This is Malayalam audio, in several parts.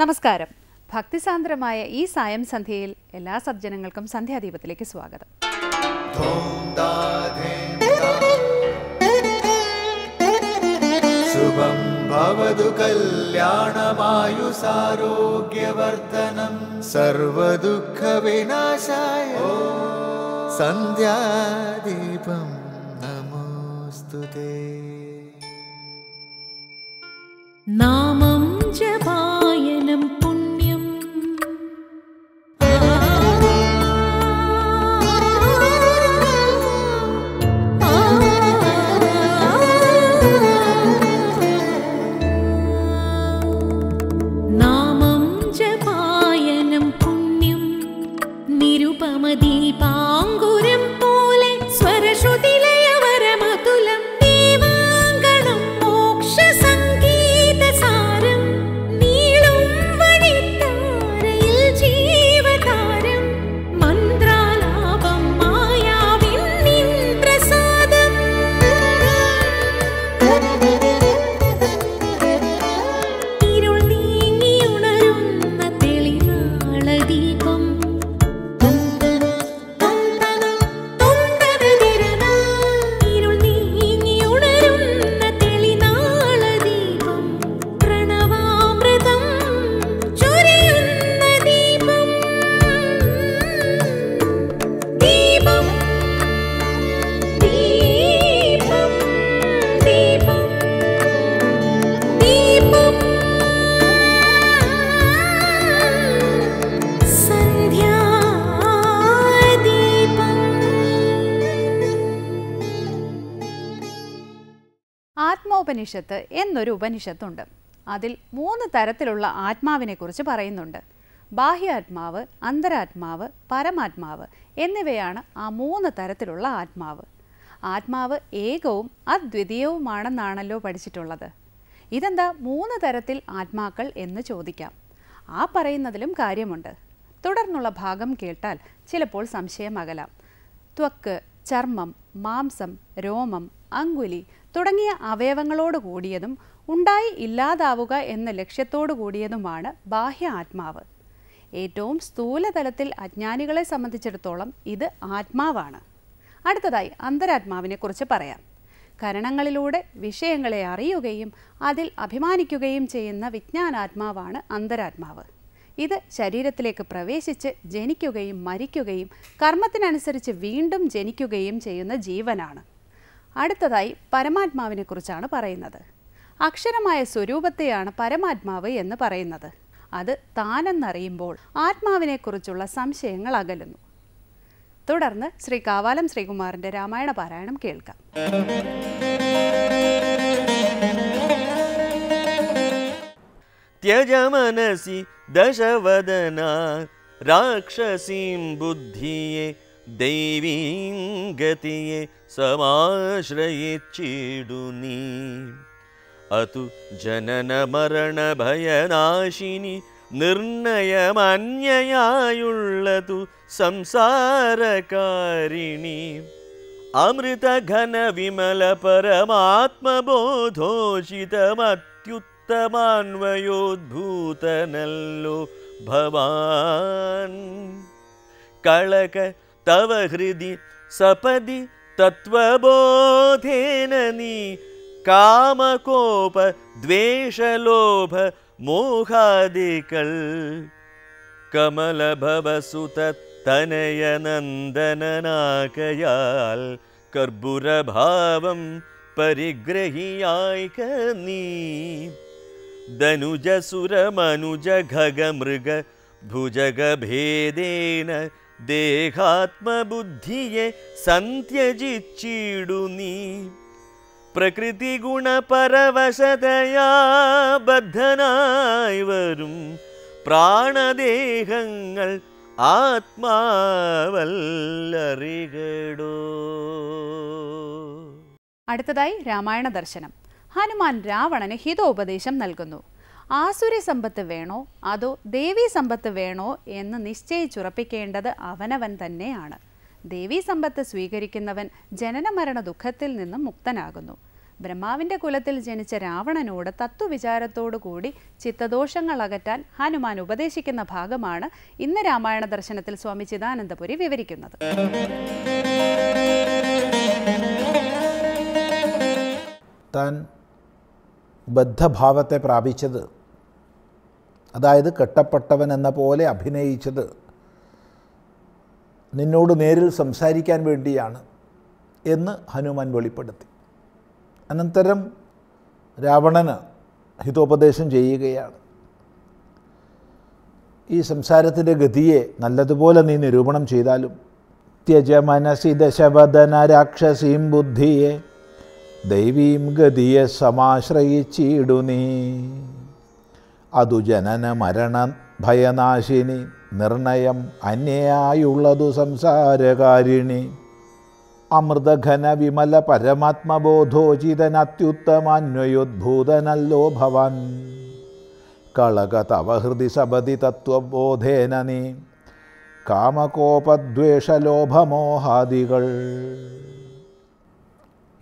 നമസ്കാരം ഭക്തിസാന്ദ്രമായ ഈ സായം സന്ധ്യയിൽ എല്ലാ സജ്ജനങ്ങൾക്കും സന്ധ്യാദീപത്തിലേക്ക് സ്വാഗതം ശുഭം സന്ധ്യാദീപം നമോസ്തുതേ നാമം ജപാ ഉപനിഷത്ത് എന്നൊരു ഉപനിഷത്തുണ്ട് അതിൽ മൂന്ന് തരത്തിലുള്ള ആത്മാവിനെക്കുറിച്ച് പറയുന്നുണ്ട് ബാഹ്യാത്മാവ് അന്തരാത്മാവ് പരമാത്മാവ് എന്നിവയാണ് ആ മൂന്ന് തരത്തിലുള്ള ആത്മാവ് ആത്മാവ് ഏകവും അദ്വിതീയവുമാണെന്നാണല്ലോ പഠിച്ചിട്ടുള്ളത് ഇതെന്താ മൂന്ന് തരത്തിൽ ആത്മാക്കൾ എന്ന് ചോദിക്കാം ആ പറയുന്നതിലും കാര്യമുണ്ട് തുടർന്നുള്ള ഭാഗം കേട്ടാൽ ചിലപ്പോൾ സംശയം ത്വക്ക് ചർമ്മം മാംസം രോമം അങ്കുലി തുടങ്ങിയ അവയവങ്ങളോട് കൂടിയതും ഉണ്ടായി ഇല്ലാതാവുക എന്ന ലക്ഷ്യത്തോടു കൂടിയതുമാണ് ബാഹ്യ ആത്മാവ് ഏറ്റവും സ്ഥൂലതലത്തിൽ അജ്ഞാനികളെ സംബന്ധിച്ചിടത്തോളം ഇത് ആത്മാവാണ് അടുത്തതായി അന്തരാത്മാവിനെക്കുറിച്ച് പറയാം കരണങ്ങളിലൂടെ വിഷയങ്ങളെ അറിയുകയും അതിൽ അഭിമാനിക്കുകയും ചെയ്യുന്ന വിജ്ഞാനാത്മാവാണ് അന്തരാത്മാവ് ഇത് ശരീരത്തിലേക്ക് പ്രവേശിച്ച് ജനിക്കുകയും മരിക്കുകയും കർമ്മത്തിനനുസരിച്ച് വീണ്ടും ജനിക്കുകയും ചെയ്യുന്ന ജീവനാണ് അടുത്തതായി പരമാത്മാവിനെക്കുറിച്ചാണ് പറയുന്നത് അക്ഷരമായ സ്വരൂപത്തെയാണ് പരമാത്മാവ് എന്ന് പറയുന്നത് അത് താനെന്നറിയുമ്പോൾ ആത്മാവിനെക്കുറിച്ചുള്ള സംശയങ്ങൾ അകലുന്നു തുടർന്ന് ശ്രീ കാവാലം ശ്രീകുമാറിന്റെ രാമായണ പാരായണം കേൾക്കാം ത്യജ മനസി ദശവദന രാക്ഷസീം बुद्धिये दैवीं गतिये समाश्रये अतु जननमरणभयनाशिनि निर्णयमन्ययायुळ्ळतु संसारकारिणि अमृतघनविमलपरमात्मबोधोषितमत्युत्तमान्वयोद्भूतनल्लो भवान् कळक तव हृदि सपदि तत्त्वबोधेन नि कामकोप द्वेषलोभ मोहादिकल् कमलभव सुतत्तनयनन्दननाकयाल् कर्बुरभावं परिग्रहीयायिकनी दनुज सुरमनुज गगमृग भुजगभेदेन ദേഹാത്മബുദ്ധിയെ സന്ത്യജിച്ചിടു നീ പ്രകൃതി ഗുണപരവശതയാ ബദ്ധനായി വരും പ്രാണദേഹങ്ങൾ ആത്മാവല്ലറികടോ അടുത്തതായി രാമായണ ദർശനം ഹനുമാൻ രാവണന് ഹിതോപദേശം നൽകുന്നു ആസുര സമ്പത്ത് വേണോ അതോ ദേവീ സമ്പത്ത് വേണോ എന്ന് നിശ്ചയിച്ചുറപ്പിക്കേണ്ടത് അവനവൻ തന്നെയാണ് ദേവീ സമ്പത്ത് സ്വീകരിക്കുന്നവൻ ജനനമരണ ദുഃഖത്തിൽ നിന്നും മുക്തനാകുന്നു ബ്രഹ്മാവിൻ്റെ കുലത്തിൽ ജനിച്ച രാവണനോട് കൂടി ചിത്തദോഷങ്ങൾ അകറ്റാൻ ഹനുമാൻ ഉപദേശിക്കുന്ന ഭാഗമാണ് ഇന്ന് രാമായണ ദർശനത്തിൽ സ്വാമി ചിദാനന്ദപുരി വിവരിക്കുന്നത് താൻ ബദ്ധഭാവത്തെ പ്രാപിച്ചത് അതായത് കെട്ടപ്പെട്ടവൻ എന്ന പോലെ അഭിനയിച്ചത് നിന്നോട് നേരിൽ സംസാരിക്കാൻ വേണ്ടിയാണ് എന്ന് ഹനുമാൻ വെളിപ്പെടുത്തി അനന്തരം രാവണന് ഹിതോപദേശം ചെയ്യുകയാണ് ഈ സംസാരത്തിൻ്റെ ഗതിയെ നല്ലതുപോലെ നീ നിരൂപണം ചെയ്താലും ത്യജ മനസി ദശവദന രാക്ഷസീം ബുദ്ധിയെ ദൈവീം ഗതിയെ സമാശ്രയിച്ചിടു നീ അതു ജനന മരണ ഭയനാശിനി നിർണയം അന്യായുള്ളതു സംസാരകാരിണി അമൃതഘന വിമല പരമാത്മബോധോചിതൻ അത്യുത്തമാന്വയോദ്ഭൂതനല്ലോ ഭവൻ കളക തവഹൃതി സപതി തത്വബോധേന നീ കാമകോപദ്വേഷലോഭമോഹാദികൾ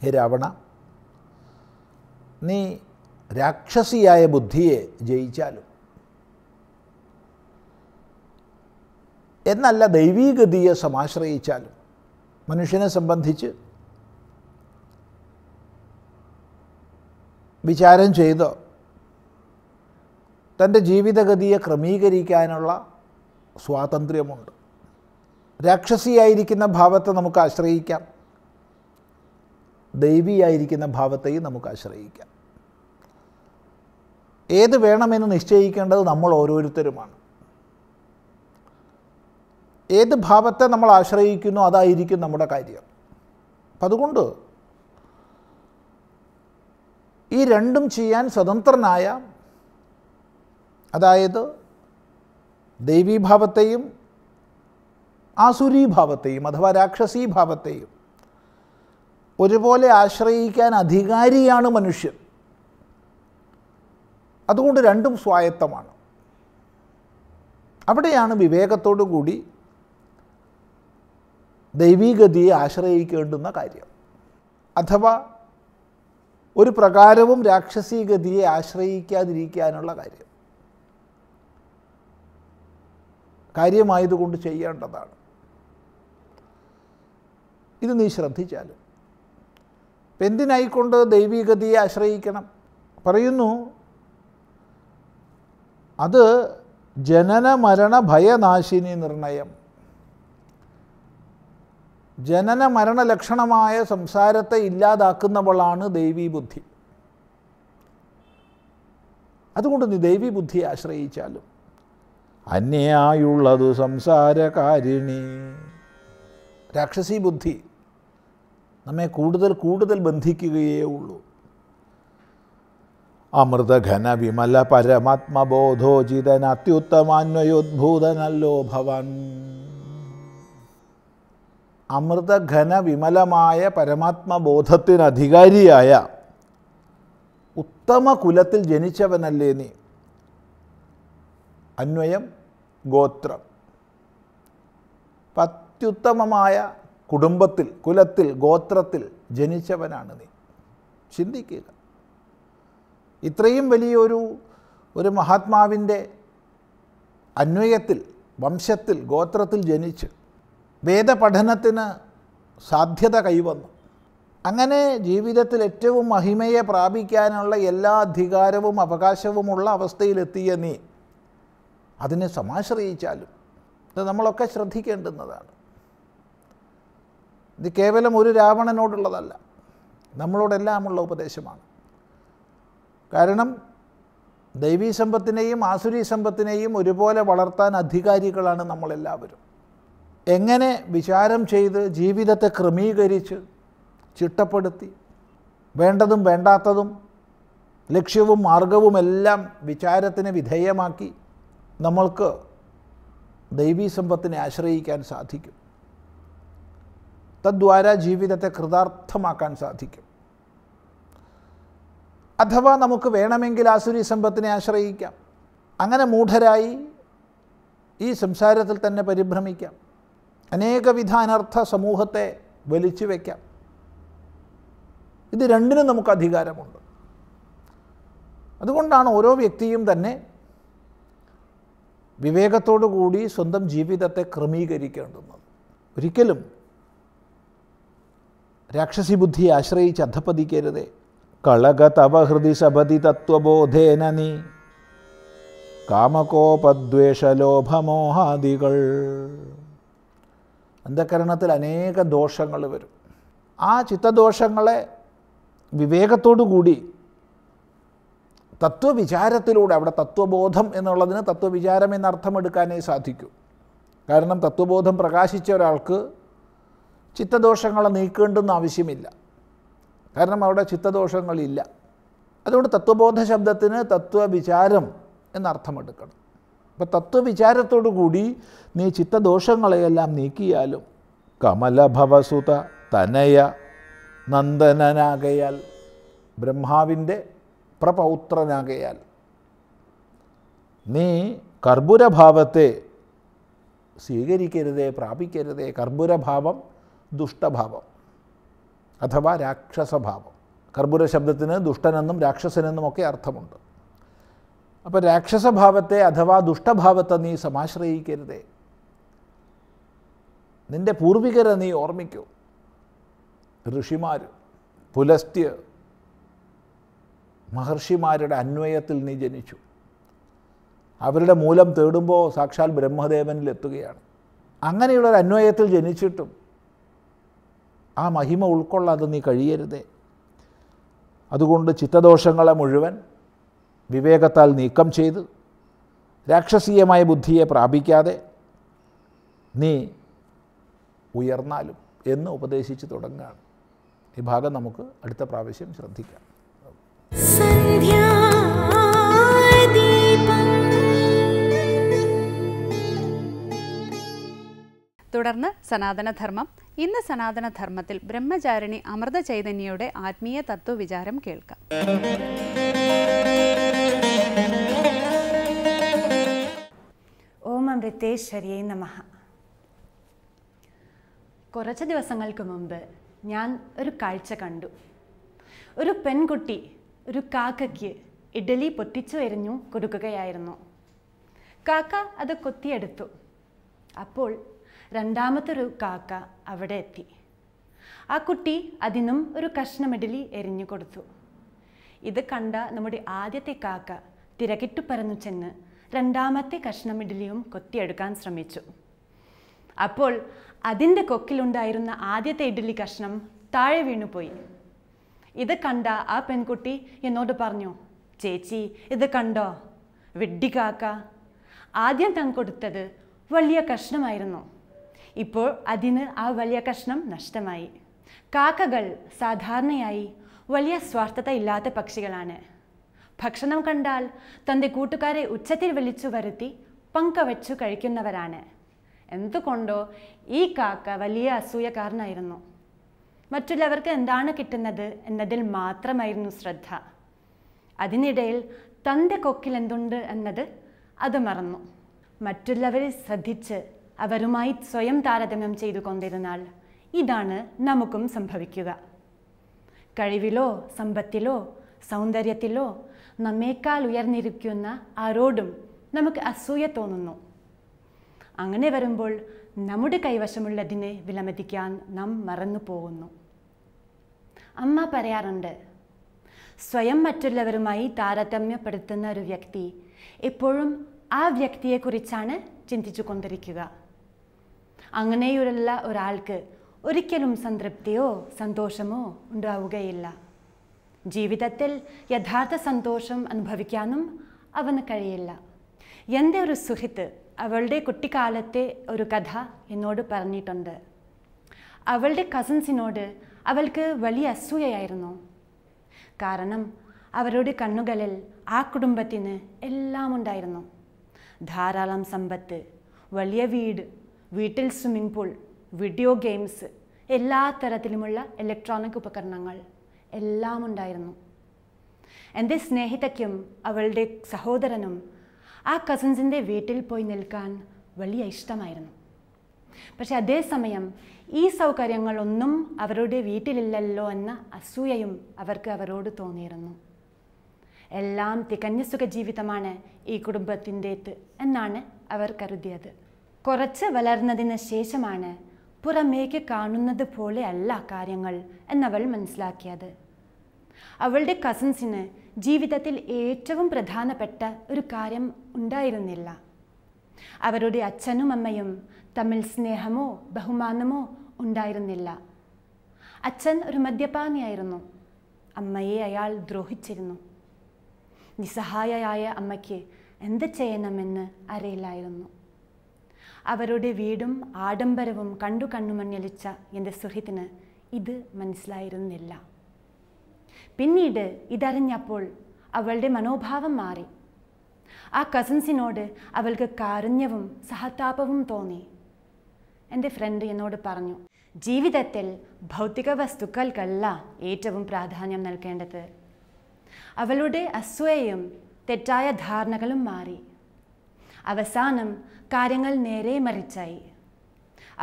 ഹേ രാവണ നീ രാക്ഷസിയായ ബുദ്ധിയെ ജയിച്ചാലും എന്നല്ല ദൈവീഗതിയെ സമാശ്രയിച്ചാലും മനുഷ്യനെ സംബന്ധിച്ച് വിചാരം ചെയ്ത് തൻ്റെ ജീവിതഗതിയെ ക്രമീകരിക്കാനുള്ള സ്വാതന്ത്ര്യമുണ്ട് രാക്ഷസിയായിരിക്കുന്ന ഭാവത്തെ നമുക്ക് ആശ്രയിക്കാം ദൈവിയായിരിക്കുന്ന ഭാവത്തെയും നമുക്ക് ആശ്രയിക്കാം ഏത് വേണമെന്ന് നിശ്ചയിക്കേണ്ടത് നമ്മൾ ഓരോരുത്തരുമാണ് ഏത് ഭാവത്തെ നമ്മൾ ആശ്രയിക്കുന്നു അതായിരിക്കും നമ്മുടെ കാര്യം അപ്പം അതുകൊണ്ട് ഈ രണ്ടും ചെയ്യാൻ സ്വതന്ത്രനായ അതായത് ദൈവീഭാവത്തെയും ആസുരീഭാവത്തെയും അഥവാ രാക്ഷസീഭാവത്തെയും ഒരുപോലെ ആശ്രയിക്കാൻ അധികാരിയാണ് മനുഷ്യൻ അതുകൊണ്ട് രണ്ടും സ്വായത്തമാണ് അവിടെയാണ് വിവേകത്തോടു കൂടി ദൈവീഗതിയെ ആശ്രയിക്കേണ്ടുന്ന കാര്യം അഥവാ ഒരു പ്രകാരവും രാക്ഷസീഗതിയെ ആശ്രയിക്കാതിരിക്കാനുള്ള കാര്യം കാര്യമായതുകൊണ്ട് ചെയ്യേണ്ടതാണ് ഇത് നീ ശ്രദ്ധിച്ചാൽ എന്തിനായിക്കൊണ്ട് ദൈവീഗതിയെ ആശ്രയിക്കണം പറയുന്നു അത് ജനന മരണ ഭയനാശിനി നിർണയം ജനന മരണ ലക്ഷണമായ സംസാരത്തെ ഇല്ലാതാക്കുന്നവളാണ് ദൈവീ ബുദ്ധി അതുകൊണ്ട് നീ ദൈവീ ബുദ്ധിയെ ആശ്രയിച്ചാലും അന്യായുള്ളത് സംസാരകാരിണി രാക്ഷസി ബുദ്ധി നമ്മെ കൂടുതൽ കൂടുതൽ ബന്ധിക്കുകയേ ഉള്ളൂ അമൃതഘന വിമല പരമാത്മബോധോചിതൻ അത്യുത്തമാന്വയോദ്ഭൂതനല്ലോ ഭവൻ അമൃതഘന വിമലമായ പരമാത്മബോധത്തിനധികാരിയായ ഉത്തമ കുലത്തിൽ ജനിച്ചവനല്ലേ നീ അന്വയം ഗോത്രം അത്യുത്തമമായ കുടുംബത്തിൽ കുലത്തിൽ ഗോത്രത്തിൽ ജനിച്ചവനാണ് നീ ചിന്തിക്കുക ഇത്രയും വലിയൊരു ഒരു മഹാത്മാവിൻ്റെ അന്വയത്തിൽ വംശത്തിൽ ഗോത്രത്തിൽ ജനിച്ച് വേദപഠനത്തിന് സാധ്യത കൈവന്നു അങ്ങനെ ജീവിതത്തിൽ ഏറ്റവും മഹിമയെ പ്രാപിക്കാനുള്ള എല്ലാ അധികാരവും അവകാശവുമുള്ള അവസ്ഥയിലെത്തിയ നീ അതിനെ സമാശ്രയിച്ചാലും ഇത് നമ്മളൊക്കെ ശ്രദ്ധിക്കേണ്ടുന്നതാണ് ഇത് കേവലം ഒരു രാവണനോടുള്ളതല്ല നമ്മളോടെല്ലാമുള്ള ഉപദേശമാണ് കാരണം ദൈവീ സമ്പത്തിനെയും ആസുരി സമ്പത്തിനെയും ഒരുപോലെ വളർത്താൻ അധികാരികളാണ് നമ്മളെല്ലാവരും എങ്ങനെ വിചാരം ചെയ്ത് ജീവിതത്തെ ക്രമീകരിച്ച് ചിട്ടപ്പെടുത്തി വേണ്ടതും വേണ്ടാത്തതും ലക്ഷ്യവും മാർഗവുമെല്ലാം വിചാരത്തിന് വിധേയമാക്കി നമ്മൾക്ക് ദൈവീ സമ്പത്തിനെ ആശ്രയിക്കാൻ സാധിക്കും തദ്വാര ജീവിതത്തെ കൃതാർത്ഥമാക്കാൻ സാധിക്കും അഥവാ നമുക്ക് വേണമെങ്കിൽ ആസുരി സമ്പത്തിനെ ആശ്രയിക്കാം അങ്ങനെ മൂഢരായി ഈ സംസാരത്തിൽ തന്നെ പരിഭ്രമിക്കാം അനേകവിധ അനർത്ഥ സമൂഹത്തെ വലിച്ചു വയ്ക്കാം ഇത് രണ്ടിനും നമുക്ക് അധികാരമുണ്ട് അതുകൊണ്ടാണ് ഓരോ വ്യക്തിയും തന്നെ വിവേകത്തോടു കൂടി സ്വന്തം ജീവിതത്തെ ക്രമീകരിക്കേണ്ടുന്നത് ഒരിക്കലും രാക്ഷസി ബുദ്ധിയെ ആശ്രയിച്ച് അധപ്പതിക്കരുതേ കളകതവഹൃതി ശബതി തത്വബോധേന നീ കാമകോപദ്വേഷലോഭമോഹാദികൾ അന്ധകരണത്തിൽ അനേക ദോഷങ്ങൾ വരും ആ ചിത്തദോഷങ്ങളെ വിവേകത്തോടുകൂടി കൂടി തത്വവിചാരത്തിലൂടെ അവിടെ തത്വബോധം എന്നുള്ളതിന് തത്വവിചാരം എന്ന അർത്ഥമെടുക്കാനേ സാധിക്കൂ കാരണം തത്വബോധം പ്രകാശിച്ച ഒരാൾക്ക് ചിത്തദോഷങ്ങളെ നീക്കേണ്ടെന്ന് ആവശ്യമില്ല കാരണം അവിടെ ചിത്തദോഷങ്ങളില്ല അതുകൊണ്ട് തത്വബോധ ശബ്ദത്തിന് തത്വവിചാരം എന്നർത്ഥമെടുക്കണം അപ്പം തത്വവിചാരത്തോടു കൂടി നീ ചിത്തദോഷങ്ങളെയെല്ലാം നീക്കിയാലും കമലഭവസുത തനയ നന്ദനനാകയാൽ ബ്രഹ്മാവിൻ്റെ പ്രപൗത്രനാകയാൽ നീ കർപ്പൂരഭാവത്തെ സ്വീകരിക്കരുതേ പ്രാപിക്കരുതേ കർപ്പൂരഭാവം ദുഷ്ടഭാവം അഥവാ രാക്ഷസഭാവം കർപ്പൂര ശബ്ദത്തിന് ദുഷ്ടനെന്നും രാക്ഷസനെന്നും ഒക്കെ അർത്ഥമുണ്ട് അപ്പോൾ രാക്ഷസഭാവത്തെ അഥവാ ദുഷ്ടഭാവത്തെ നീ സമാശ്രയിക്കരുതേ നിൻ്റെ പൂർവികരെ നീ ഓർമ്മിക്കൂ ഋഷിമാർ പുലസ്ത്യ മഹർഷിമാരുടെ അന്വയത്തിൽ നീ ജനിച്ചു അവരുടെ മൂലം തേടുമ്പോൾ സാക്ഷാൽ ബ്രഹ്മദേവനിലെത്തുകയാണ് അങ്ങനെയുള്ളൊരു അന്വയത്തിൽ ജനിച്ചിട്ടും ആ മഹിമ ഉൾക്കൊള്ളാതെ നീ കഴിയരുതേ അതുകൊണ്ട് ചിത്തദോഷങ്ങളെ മുഴുവൻ വിവേകത്താൽ നീക്കം ചെയ്ത് രാക്ഷസീയമായ ബുദ്ധിയെ പ്രാപിക്കാതെ നീ ഉയർന്നാലും എന്ന് ഉപദേശിച്ച് തുടങ്ങുകയാണ് ഈ ഭാഗം നമുക്ക് അടുത്ത പ്രാവശ്യം ശ്രദ്ധിക്കാം സന്ധ്യ തുടർന്ന് സനാതനധർമ്മം ഇന്ന് സനാതനധർമ്മത്തിൽ ബ്രഹ്മചാരിണി അമൃത ചൈതന്യയുടെ ആത്മീയ തത്വവിചാരം കേൾക്കാം ഓം അമൃതേശ്വരിയെ നമ കുറച്ച് ദിവസങ്ങൾക്ക് മുമ്പ് ഞാൻ ഒരു കാഴ്ച കണ്ടു ഒരു പെൺകുട്ടി ഒരു കാക്കയ്ക്ക് ഇഡലി പൊട്ടിച്ചു എരിഞ്ഞു കൊടുക്കുകയായിരുന്നു കാക്ക അത് കൊത്തിയെടുത്തു അപ്പോൾ രണ്ടാമത്തെ ഒരു കാക്ക അവിടെ എത്തി ആ കുട്ടി അതിനും ഒരു കഷ്ണമിഡലി എരിഞ്ഞു കൊടുത്തു ഇത് കണ്ട നമ്മുടെ ആദ്യത്തെ കാക്ക തിരകിട്ടു പറന്നു ചെന്ന് രണ്ടാമത്തെ കഷ്ണമിഡലിയും കൊത്തിയെടുക്കാൻ ശ്രമിച്ചു അപ്പോൾ അതിൻ്റെ കൊക്കിലുണ്ടായിരുന്ന ആദ്യത്തെ ഇഡ്ഡലി കഷ്ണം താഴെ വീണുപോയി ഇത് കണ്ട ആ പെൺകുട്ടി എന്നോട് പറഞ്ഞു ചേച്ചി ഇത് കണ്ടോ വിഡ്ഡി കാക്ക ആദ്യം തങ്ങ് കൊടുത്തത് വലിയ കഷ്ണമായിരുന്നു ഇപ്പോൾ അതിന് ആ വലിയ കഷ്ണം നഷ്ടമായി കാക്കകൾ സാധാരണയായി വലിയ സ്വാർത്ഥത ഇല്ലാത്ത പക്ഷികളാണ് ഭക്ഷണം കണ്ടാൽ തൻ്റെ കൂട്ടുകാരെ ഉച്ചത്തിൽ വിളിച്ചു വരുത്തി പങ്ക വെച്ചു കഴിക്കുന്നവരാണ് എന്തുകൊണ്ടോ ഈ കാക്ക വലിയ അസൂയക്കാരനായിരുന്നു മറ്റുള്ളവർക്ക് എന്താണ് കിട്ടുന്നത് എന്നതിൽ മാത്രമായിരുന്നു ശ്രദ്ധ അതിനിടയിൽ തൻ്റെ കൊക്കിൽ എന്തുണ്ട് എന്നത് അത് മറന്നു മറ്റുള്ളവരെ ശ്രദ്ധിച്ച് അവരുമായി സ്വയം താരതമ്യം ചെയ്തുകൊണ്ടിരുന്നാൽ ഇതാണ് നമുക്കും സംഭവിക്കുക കഴിവിലോ സമ്പത്തിലോ സൗന്ദര്യത്തിലോ നമ്മേക്കാൾ ഉയർന്നിരിക്കുന്ന ആരോടും നമുക്ക് അസൂയ തോന്നുന്നു അങ്ങനെ വരുമ്പോൾ നമ്മുടെ കൈവശമുള്ളതിനെ വിലമതിക്കാൻ നാം മറന്നു പോകുന്നു അമ്മ പറയാറുണ്ട് സ്വയം മറ്റുള്ളവരുമായി താരതമ്യപ്പെടുത്തുന്ന ഒരു വ്യക്തി എപ്പോഴും ആ വ്യക്തിയെക്കുറിച്ചാണ് ചിന്തിച്ചു കൊണ്ടിരിക്കുക അങ്ങനെയുള്ള ഒരാൾക്ക് ഒരിക്കലും സംതൃപ്തിയോ സന്തോഷമോ ഉണ്ടാവുകയില്ല ജീവിതത്തിൽ യഥാർത്ഥ സന്തോഷം അനുഭവിക്കാനും അവന് കഴിയില്ല എൻ്റെ ഒരു സുഹൃത്ത് അവളുടെ കുട്ടിക്കാലത്തെ ഒരു കഥ എന്നോട് പറഞ്ഞിട്ടുണ്ട് അവളുടെ കസിൻസിനോട് അവൾക്ക് വലിയ അസൂയയായിരുന്നു കാരണം അവരുടെ കണ്ണുകളിൽ ആ കുടുംബത്തിന് എല്ലാം ഉണ്ടായിരുന്നു ധാരാളം സമ്പത്ത് വലിയ വീട് വീട്ടിൽ സ്വിമ്മിംഗ് പൂൾ വീഡിയോ ഗെയിംസ് എല്ലാ തരത്തിലുമുള്ള ഇലക്ട്രോണിക് ഉപകരണങ്ങൾ എല്ലാം ഉണ്ടായിരുന്നു എൻ്റെ സ്നേഹിതയ്ക്കും അവളുടെ സഹോദരനും ആ കസിൻസിൻ്റെ വീട്ടിൽ പോയി നിൽക്കാൻ വലിയ ഇഷ്ടമായിരുന്നു പക്ഷെ അതേസമയം ഈ സൗകര്യങ്ങളൊന്നും അവരുടെ വീട്ടിലില്ലല്ലോ എന്ന അസൂയയും അവർക്ക് അവരോട് തോന്നിയിരുന്നു എല്ലാം തികഞ്ഞ സുഖജീവിതമാണ് ഈ കുടുംബത്തിൻ്റേത് എന്നാണ് അവർ കരുതിയത് കുറച്ച് വളർന്നതിന് ശേഷമാണ് പുറമേക്ക് കാണുന്നത് പോലെ അല്ല കാര്യങ്ങൾ എന്നവൾ മനസ്സിലാക്കിയത് അവളുടെ കസിൻസിന് ജീവിതത്തിൽ ഏറ്റവും പ്രധാനപ്പെട്ട ഒരു കാര്യം ഉണ്ടായിരുന്നില്ല അവരുടെ അച്ഛനും അമ്മയും തമ്മിൽ സ്നേഹമോ ബഹുമാനമോ ഉണ്ടായിരുന്നില്ല അച്ഛൻ ഒരു മദ്യപാനിയായിരുന്നു അമ്മയെ അയാൾ ദ്രോഹിച്ചിരുന്നു നിസ്സഹായയായ അമ്മയ്ക്ക് എന്ത് ചെയ്യണമെന്ന് അറിയില്ലായിരുന്നു അവരുടെ വീടും ആഡംബരവും കണ്ടു കണ്ണുമഞ്ഞലിച്ച എൻ്റെ സുഹൃത്തിന് ഇത് മനസ്സിലായിരുന്നില്ല പിന്നീട് ഇതറിഞ്ഞപ്പോൾ അവളുടെ മനോഭാവം മാറി ആ കസിൻസിനോട് അവൾക്ക് കാരുണ്യവും സഹതാപവും തോന്നി എൻ്റെ ഫ്രണ്ട് എന്നോട് പറഞ്ഞു ജീവിതത്തിൽ ഭൗതിക വസ്തുക്കൾക്കല്ല ഏറ്റവും പ്രാധാന്യം നൽകേണ്ടത് അവളുടെ അസൂയയും തെറ്റായ ധാരണകളും മാറി അവസാനം കാര്യങ്ങൾ നേരെ മറിച്ചായി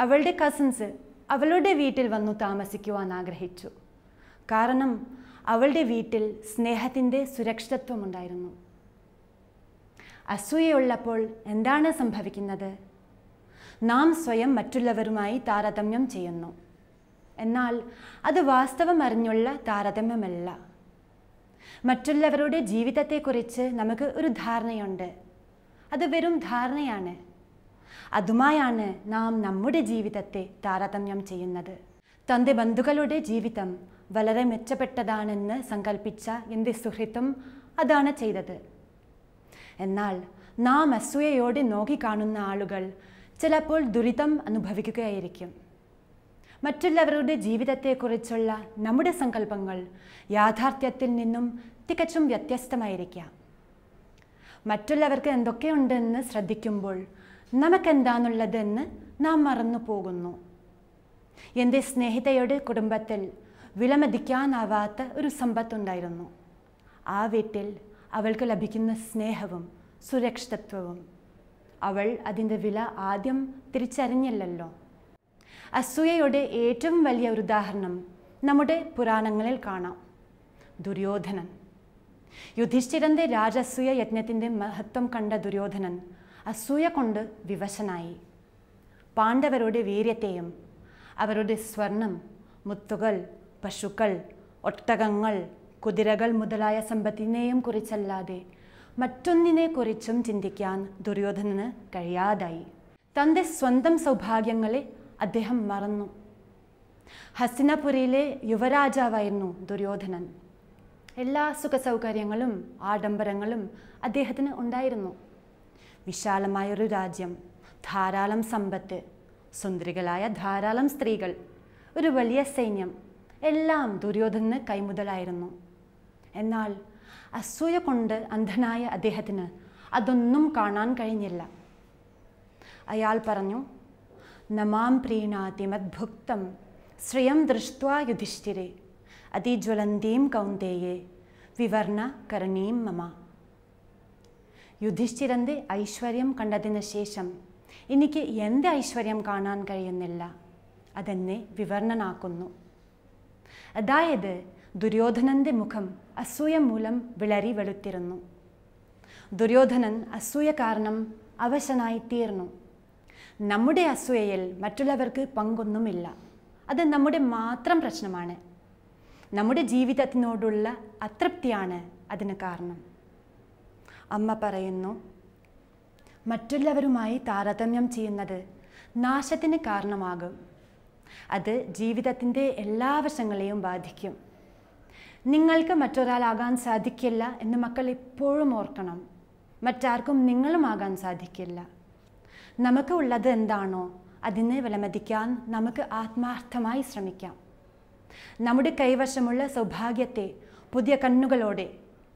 അവളുടെ കസിൻസ് അവളുടെ വീട്ടിൽ വന്നു താമസിക്കുവാൻ ആഗ്രഹിച്ചു കാരണം അവളുടെ വീട്ടിൽ സ്നേഹത്തിൻ്റെ സുരക്ഷിതത്വമുണ്ടായിരുന്നു അസൂയുള്ളപ്പോൾ എന്താണ് സംഭവിക്കുന്നത് നാം സ്വയം മറ്റുള്ളവരുമായി താരതമ്യം ചെയ്യുന്നു എന്നാൽ അത് വാസ്തവം അറിഞ്ഞുള്ള താരതമ്യമല്ല മറ്റുള്ളവരുടെ ജീവിതത്തെക്കുറിച്ച് നമുക്ക് ഒരു ധാരണയുണ്ട് അത് വെറും ധാരണയാണ് അതുമായാണ് നാം നമ്മുടെ ജീവിതത്തെ താരതമ്യം ചെയ്യുന്നത് തൻ്റെ ബന്ധുക്കളുടെ ജീവിതം വളരെ മെച്ചപ്പെട്ടതാണെന്ന് സങ്കല്പിച്ച എൻ്റെ സുഹൃത്തും അതാണ് ചെയ്തത് എന്നാൽ നാം അസൂയയോടെ നോക്കിക്കാണുന്ന ആളുകൾ ചിലപ്പോൾ ദുരിതം അനുഭവിക്കുകയായിരിക്കും മറ്റുള്ളവരുടെ ജീവിതത്തെക്കുറിച്ചുള്ള നമ്മുടെ സങ്കല്പങ്ങൾ യാഥാർത്ഥ്യത്തിൽ നിന്നും തികച്ചും വ്യത്യസ്തമായിരിക്കാം മറ്റുള്ളവർക്ക് എന്തൊക്കെയുണ്ടെന്ന് ശ്രദ്ധിക്കുമ്പോൾ നമുക്കെന്താണുള്ളതെന്ന് നാം മറന്നു പോകുന്നു എൻ്റെ സ്നേഹിതയുടെ കുടുംബത്തിൽ വിലമതിക്കാനാവാത്ത ഒരു സമ്പത്തുണ്ടായിരുന്നു ആ വീട്ടിൽ അവൾക്ക് ലഭിക്കുന്ന സ്നേഹവും സുരക്ഷിതത്വവും അവൾ അതിൻ്റെ വില ആദ്യം തിരിച്ചറിഞ്ഞില്ലല്ലോ അസൂയയുടെ ഏറ്റവും വലിയ ഉദാഹരണം നമ്മുടെ പുരാണങ്ങളിൽ കാണാം ദുര്യോധനൻ യുധിഷ്ഠിരന്റെ രാജസൂയ യജ്ഞത്തിൻ്റെ മഹത്വം കണ്ട ദുര്യോധനൻ അസൂയ കൊണ്ട് വിവശനായി പാണ്ഡവരുടെ വീര്യത്തെയും അവരുടെ സ്വർണം മുത്തുകൾ പശുക്കൾ ഒട്ടകങ്ങൾ കുതിരകൾ മുതലായ സമ്പത്തിനെയും കുറിച്ചല്ലാതെ കുറിച്ചും ചിന്തിക്കാൻ ദുര്യോധനന് കഴിയാതായി തൻ്റെ സ്വന്തം സൗഭാഗ്യങ്ങളെ അദ്ദേഹം മറന്നു ഹസ്തിനപുരിയിലെ യുവരാജാവായിരുന്നു ദുര്യോധനൻ എല്ലാ സുഖസൗകര്യങ്ങളും ആഡംബരങ്ങളും അദ്ദേഹത്തിന് ഉണ്ടായിരുന്നു വിശാലമായൊരു രാജ്യം ധാരാളം സമ്പത്ത് സുന്ദരികളായ ധാരാളം സ്ത്രീകൾ ഒരു വലിയ സൈന്യം എല്ലാം ദുര്യോധന് കൈമുതലായിരുന്നു എന്നാൽ അസൂയ കൊണ്ട് അന്ധനായ അദ്ദേഹത്തിന് അതൊന്നും കാണാൻ കഴിഞ്ഞില്ല അയാൾ പറഞ്ഞു നമാം പ്രീണാതിമദ്ഭുക്തം ശ്രീയം ദൃഷ്ട്വാ യുധിഷ്ഠിരേ അതിജ്വലന്തീം കൗന്തേയെ വിവർണ കരണീം മമ യുധിഷ്ഠിരൻ്റെ ഐശ്വര്യം കണ്ടതിന് ശേഷം എനിക്ക് എൻ്റെ ഐശ്വര്യം കാണാൻ കഴിയുന്നില്ല അതെന്നെ വിവർണനാക്കുന്നു അതായത് ദുര്യോധനൻ്റെ മുഖം അസൂയ മൂലം വിളറി വെളുത്തിരുന്നു ദുര്യോധനൻ അസൂയ കാരണം അവശനായി തീർന്നു നമ്മുടെ അസൂയയിൽ മറ്റുള്ളവർക്ക് പങ്കൊന്നുമില്ല അത് നമ്മുടെ മാത്രം പ്രശ്നമാണ് നമ്മുടെ ജീവിതത്തിനോടുള്ള അതൃപ്തിയാണ് അതിന് കാരണം അമ്മ പറയുന്നു മറ്റുള്ളവരുമായി താരതമ്യം ചെയ്യുന്നത് നാശത്തിന് കാരണമാകും അത് ജീവിതത്തിൻ്റെ എല്ലാ വശങ്ങളെയും ബാധിക്കും നിങ്ങൾക്ക് മറ്റൊരാളാകാൻ സാധിക്കില്ല എന്ന് മക്കൾ എപ്പോഴും ഓർക്കണം മറ്റാർക്കും നിങ്ങളുമാകാൻ സാധിക്കില്ല നമുക്ക് ഉള്ളത് എന്താണോ അതിനെ വിലമതിക്കാൻ നമുക്ക് ആത്മാർത്ഥമായി ശ്രമിക്കാം നമ്മുടെ കൈവശമുള്ള സൗഭാഗ്യത്തെ പുതിയ കണ്ണുകളോടെ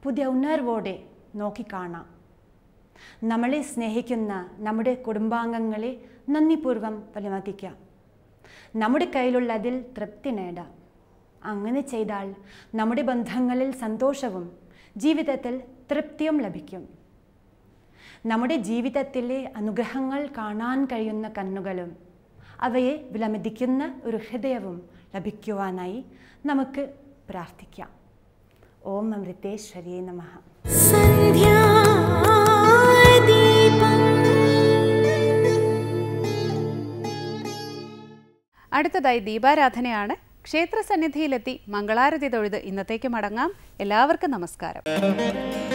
പുതിയ ഉണർവോടെ നോക്കിക്കാണാം നമ്മളെ സ്നേഹിക്കുന്ന നമ്മുടെ കുടുംബാംഗങ്ങളെ നന്ദിപൂർവം പരിമതിക്കാം നമ്മുടെ കയ്യിലുള്ളതിൽ തൃപ്തി നേടാം അങ്ങനെ ചെയ്താൽ നമ്മുടെ ബന്ധങ്ങളിൽ സന്തോഷവും ജീവിതത്തിൽ തൃപ്തിയും ലഭിക്കും നമ്മുടെ ജീവിതത്തിലെ അനുഗ്രഹങ്ങൾ കാണാൻ കഴിയുന്ന കണ്ണുകളും അവയെ വിലമതിക്കുന്ന ഒരു ഹൃദയവും ലഭിക്കുവാനായി നമുക്ക് പ്രാർത്ഥിക്കാം ഓം അമൃതേശ്വരിയെ നമ അടുത്തതായി ദീപാരാധനയാണ് ക്ഷേത്ര സന്നിധിയിലെത്തി മംഗളാരതി തൊഴുത് ഇന്നത്തേക്ക് മടങ്ങാം എല്ലാവർക്കും നമസ്കാരം